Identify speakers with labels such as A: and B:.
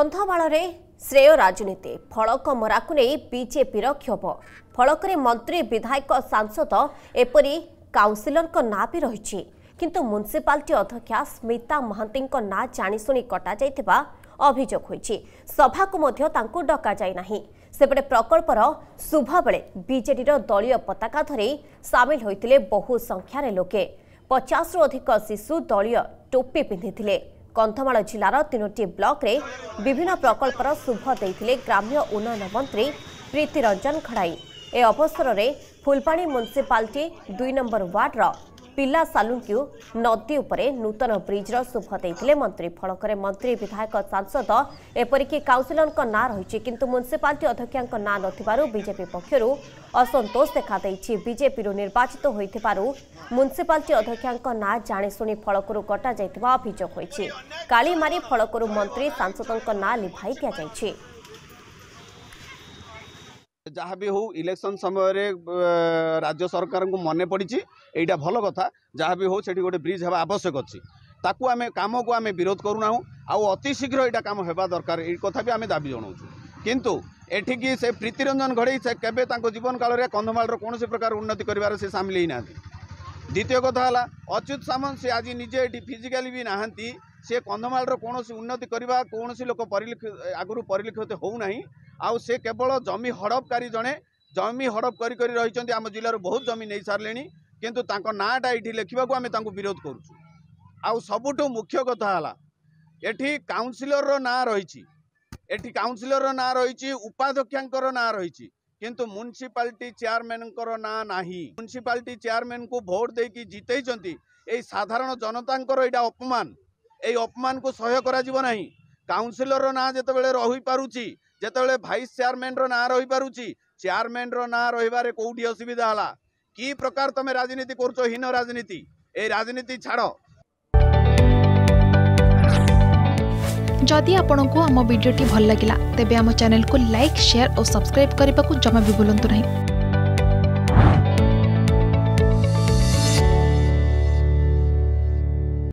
A: କନ୍ଧମାଳରେ ଶ୍ରେୟ ରାଜନୀତି ଫଳକ ମରାକୁ ନେଇ ବିଜେପିର କ୍ଷୋଭ ଫଳକରେ ମନ୍ତ୍ରୀ ବିଧାୟକ ସାଂସଦ ଏପରି କାଉନସିଲରଙ୍କ ନାଁ ବି ରହିଛି କିନ୍ତୁ ମ୍ୟୁନିସିପାଲିଟି ଅଧ୍ୟକ୍ଷା ସ୍ମିତା ମହାନ୍ତିଙ୍କ ନାଁ ଜାଣିଶୁଣି କଟାଯାଇଥିବା ଅଭିଯୋଗ ହୋଇଛି ସଭାକୁ ମଧ୍ୟ ତାଙ୍କୁ ଡକାଯାଇ ନାହିଁ ସେପଟେ ପ୍ରକଳ୍ପର ଶୁଭବେଳେ ବିଜେଡିର ଦଳୀୟ ପତାକା ଧରି ସାମିଲ ହୋଇଥିଲେ ବହୁ ସଂଖ୍ୟାରେ ଲୋକେ ପଚାଶରୁ ଅଧିକ ଶିଶୁ ଦଳୀୟ ଟୋପି ପିନ୍ଧିଥିଲେ କନ୍ଧମାଳ ଜିଲ୍ଲାର ତିନୋଟି ବ୍ଲକରେ ବିଭିନ୍ନ ପ୍ରକଳ୍ପର ଶୁଭ ଦେଇଥିଲେ ଗ୍ରାମ୍ୟ ଉନ୍ନୟନ ମନ୍ତ୍ରୀ ପ୍ରୀତିରଞ୍ଜନ ଖଡ଼ାଇ ଏ ଅବସରରେ ଫୁଲବାଣୀ ମ୍ୟୁନିସିପାଲିଟି ଦୁଇ ନମ୍ବର ୱାର୍ଡର ପିଲା ସାଲୁଙ୍କୁ ନଦୀ ଉପରେ ନୂତନ ବ୍ରିଜ୍ର ଶୁଭ ଦେଇଥିଲେ ମନ୍ତ୍ରୀ ଫଳକରେ ମନ୍ତ୍ରୀ ବିଧାୟକ ସାଂସଦ ଏପରିକି କାଉନସିଲରଙ୍କ ନାଁ ରହିଛି କିନ୍ତୁ ମ୍ୟୁନିସିପାଲିଟି ଅଧ୍ୟକ୍ଷାଙ୍କ ନାଁ ନଥିବାରୁ ବିଜେପି ପକ୍ଷରୁ ଅସନ୍ତୋଷ ଦେଖାଦେଇଛି ବିଜେପିରୁ ନିର୍ବାଚିତ ହୋଇଥିବାରୁ ମ୍ୟୁନିସିପାଲିଟି ଅଧ୍ୟକ୍ଷାଙ୍କ ନାଁ ଜାଣିଶୁଣି ଫଳକରୁ କଟାଯାଇଥିବା ଅଭିଯୋଗ ହୋଇଛି କାଳିମାରି ଫଳକରୁ ମନ୍ତ୍ରୀ ସାଂସଦଙ୍କ ନାଁ ଲିଭାଇ ଦିଆଯାଇଛି
B: ଯାହା ବି ହେଉ ଇଲେକ୍ସନ୍ ସମୟରେ ରାଜ୍ୟ ସରକାରଙ୍କୁ ମନେ ପଡ଼ିଛି ଏଇଟା ଭଲ କଥା ଯାହା ବି ହେଉ ସେଠି ଗୋଟେ ବ୍ରିଜ୍ ହେବା ଆବଶ୍ୟକ ଅଛି ତାକୁ ଆମେ କାମକୁ ଆମେ ବିରୋଧ କରୁନାହୁଁ ଆଉ ଅତି ଶୀଘ୍ର ଏଇଟା କାମ ହେବା ଦରକାର ଏଇ କଥା ବି ଆମେ ଦାବି ଜଣାଉଛୁ କିନ୍ତୁ ଏଠିକି ସେ ପ୍ରୀତିରଞ୍ଜନ ଘଡ଼େଇ ସେ କେବେ ତାଙ୍କ ଜୀବନ କାଳରେ କନ୍ଧମାଳର କୌଣସି ପ୍ରକାର ଉନ୍ନତି କରିବାରେ ସେ ସାମିଲ ହେଇନାହାନ୍ତି ଦ୍ୱିତୀୟ କଥା ହେଲା ଅଚ୍ୟୁତ ସାମନ୍ତ ସେ ଆଜି ନିଜେ ଏଠି ଫିଜିକାଲି ବି ନାହାନ୍ତି ସେ କନ୍ଧମାଳର କୌଣସି ଉନ୍ନତି କରିବା କୌଣସି ଲୋକ ପରିଲକ୍ଷିତ ଆଗରୁ ପରିଲକ୍ଷିତ ହେଉନାହିଁ আউ সে কেবল জমি হড়পকারী জনে জমি হড়প করি করে রয়েছেন আম জেলার বহু জমি নেই সারে কিন্তু তাঁর নাঁটা এটি লেখা আমি তাঁর বিরোধ করছু আউ সবুঠু মুখ্য কথা হল এটি কাউন্সিলর না রয়েছে এটি কাউন্সিলর না রয়েছে উপাধ্যক্ষর না রয়েছে কিন্তু মুনিসিপালিটি চেয়ারম্যানকর না নাহি মুনিসিপালিটি চেয়ারম্যানকু ভোট দেইকি জিতেইছন্তি এই সাধারণ জনতাঙ্কর এটা অপমান এই অপমানকু সহ্য করা যাব নাহি কাউন্সিলর না যেতবেলে রহি যেতবে ভাইস চেয়ারম্যানর না রহিপারুছি চেয়ারম্যানর না রহবার কোটি অসুবিধা হল কি প্রকার তুমি রাজনীতি করছ হীন রাজনীতি এই রাজনীতি ছাড় যদি আপনার আমার ভিডিওটি ভাল লাগিলা তেবে আমার চ্যানেলকে লাইক সেয়ার ও সবসক্রাইব করা জমা বি ভুলতু না